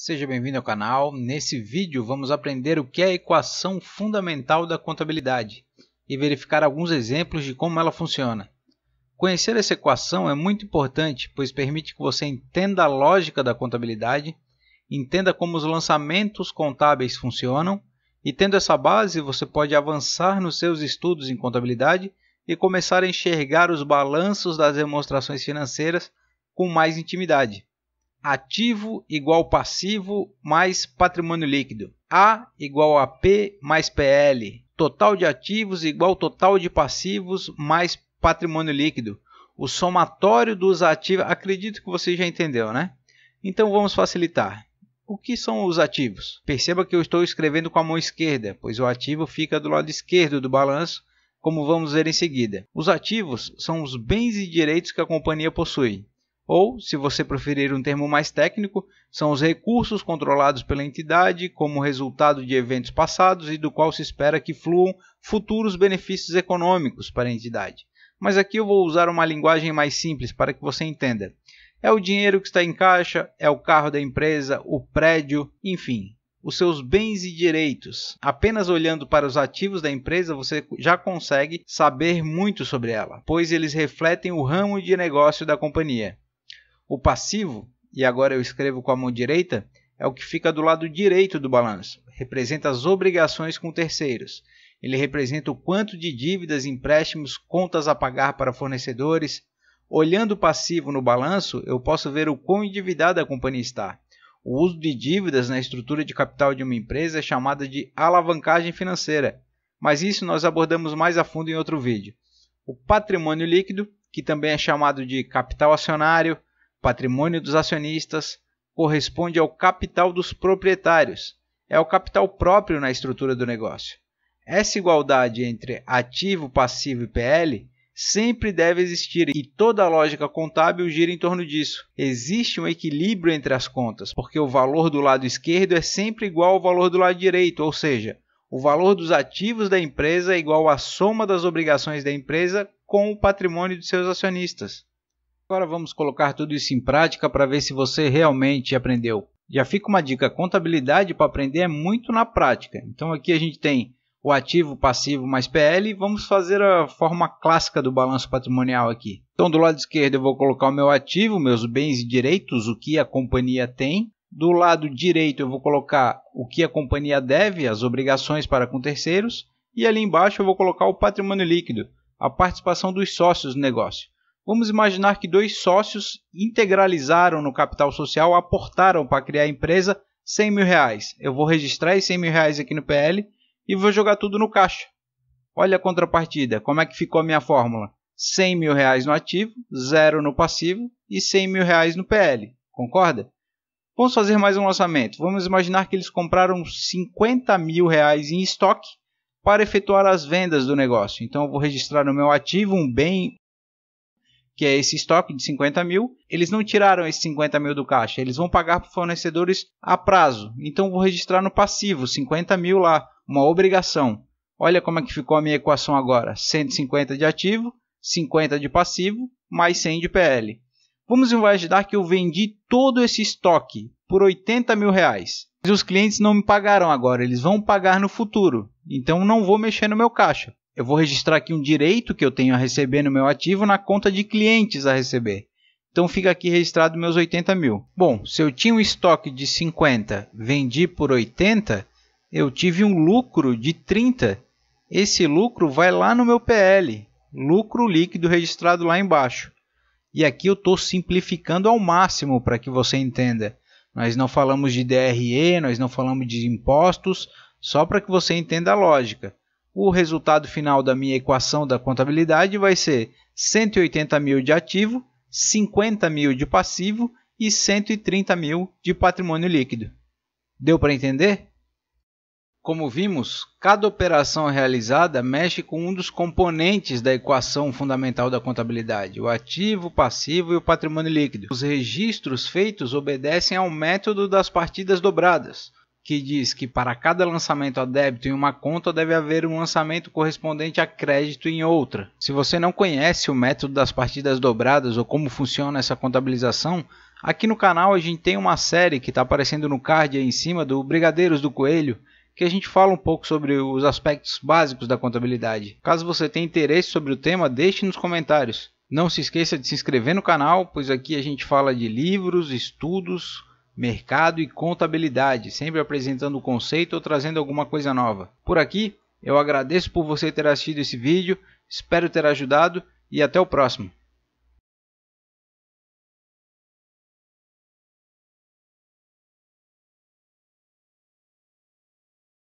Seja bem-vindo ao canal. Nesse vídeo vamos aprender o que é a equação fundamental da contabilidade e verificar alguns exemplos de como ela funciona. Conhecer essa equação é muito importante, pois permite que você entenda a lógica da contabilidade, entenda como os lançamentos contábeis funcionam e tendo essa base você pode avançar nos seus estudos em contabilidade e começar a enxergar os balanços das demonstrações financeiras com mais intimidade ativo igual passivo mais patrimônio líquido. A igual a P mais PL. Total de ativos igual total de passivos mais patrimônio líquido. O somatório dos ativos. Acredito que você já entendeu, né? Então vamos facilitar. O que são os ativos? Perceba que eu estou escrevendo com a mão esquerda, pois o ativo fica do lado esquerdo do balanço, como vamos ver em seguida. Os ativos são os bens e direitos que a companhia possui ou, se você preferir um termo mais técnico, são os recursos controlados pela entidade como resultado de eventos passados e do qual se espera que fluam futuros benefícios econômicos para a entidade. Mas aqui eu vou usar uma linguagem mais simples para que você entenda. É o dinheiro que está em caixa, é o carro da empresa, o prédio, enfim, os seus bens e direitos. Apenas olhando para os ativos da empresa, você já consegue saber muito sobre ela, pois eles refletem o ramo de negócio da companhia. O passivo, e agora eu escrevo com a mão direita, é o que fica do lado direito do balanço, representa as obrigações com terceiros. Ele representa o quanto de dívidas, empréstimos, contas a pagar para fornecedores. Olhando o passivo no balanço, eu posso ver o quão endividada a companhia está. O uso de dívidas na estrutura de capital de uma empresa é chamada de alavancagem financeira, mas isso nós abordamos mais a fundo em outro vídeo. O patrimônio líquido, que também é chamado de capital acionário, o patrimônio dos acionistas corresponde ao capital dos proprietários, é o capital próprio na estrutura do negócio. Essa igualdade entre ativo, passivo e PL sempre deve existir e toda a lógica contábil gira em torno disso. Existe um equilíbrio entre as contas, porque o valor do lado esquerdo é sempre igual ao valor do lado direito, ou seja, o valor dos ativos da empresa é igual à soma das obrigações da empresa com o patrimônio de seus acionistas. Agora vamos colocar tudo isso em prática para ver se você realmente aprendeu. Já fica uma dica: contabilidade para aprender é muito na prática. Então aqui a gente tem o ativo, passivo mais PL. Vamos fazer a forma clássica do balanço patrimonial aqui. Então, do lado esquerdo, eu vou colocar o meu ativo, meus bens e direitos, o que a companhia tem. Do lado direito, eu vou colocar o que a companhia deve, as obrigações para com terceiros. E ali embaixo, eu vou colocar o patrimônio líquido, a participação dos sócios no negócio. Vamos imaginar que dois sócios integralizaram no capital social, aportaram para criar a empresa 100 mil reais. Eu vou registrar esses 100 mil reais aqui no PL e vou jogar tudo no caixa. Olha a contrapartida, como é que ficou a minha fórmula? 100 mil reais no ativo, zero no passivo e 100 mil reais no PL, concorda? Vamos fazer mais um lançamento. Vamos imaginar que eles compraram 50 mil reais em estoque para efetuar as vendas do negócio. Então eu vou registrar no meu ativo um bem que é esse estoque de 50 mil, eles não tiraram esses 50 mil do caixa, eles vão pagar para fornecedores a prazo. Então vou registrar no passivo 50 mil lá, uma obrigação. Olha como é que ficou a minha equação agora: 150 de ativo, 50 de passivo, mais 100 de PL. Vamos imaginar que eu vendi todo esse estoque por 80 mil reais. Mas os clientes não me pagaram agora, eles vão pagar no futuro. Então não vou mexer no meu caixa eu vou registrar aqui um direito que eu tenho a receber no meu ativo na conta de clientes a receber. Então fica aqui registrado meus 80 mil. Bom, se eu tinha um estoque de 50, vendi por 80, eu tive um lucro de 30. Esse lucro vai lá no meu PL, lucro líquido registrado lá embaixo. E aqui eu estou simplificando ao máximo para que você entenda. Nós não falamos de DRE, nós não falamos de impostos, só para que você entenda a lógica o resultado final da minha equação da contabilidade vai ser 180 mil de ativo, 50 mil de passivo e 130 mil de patrimônio líquido. Deu para entender? Como vimos, cada operação realizada mexe com um dos componentes da equação fundamental da contabilidade, o ativo, o passivo e o patrimônio líquido. Os registros feitos obedecem ao método das partidas dobradas que diz que para cada lançamento a débito em uma conta deve haver um lançamento correspondente a crédito em outra. Se você não conhece o método das partidas dobradas ou como funciona essa contabilização, aqui no canal a gente tem uma série que está aparecendo no card aí em cima do Brigadeiros do Coelho que a gente fala um pouco sobre os aspectos básicos da contabilidade. Caso você tenha interesse sobre o tema, deixe nos comentários. Não se esqueça de se inscrever no canal, pois aqui a gente fala de livros, estudos, mercado e contabilidade, sempre apresentando o conceito ou trazendo alguma coisa nova. Por aqui, eu agradeço por você ter assistido esse vídeo, espero ter ajudado e até o próximo.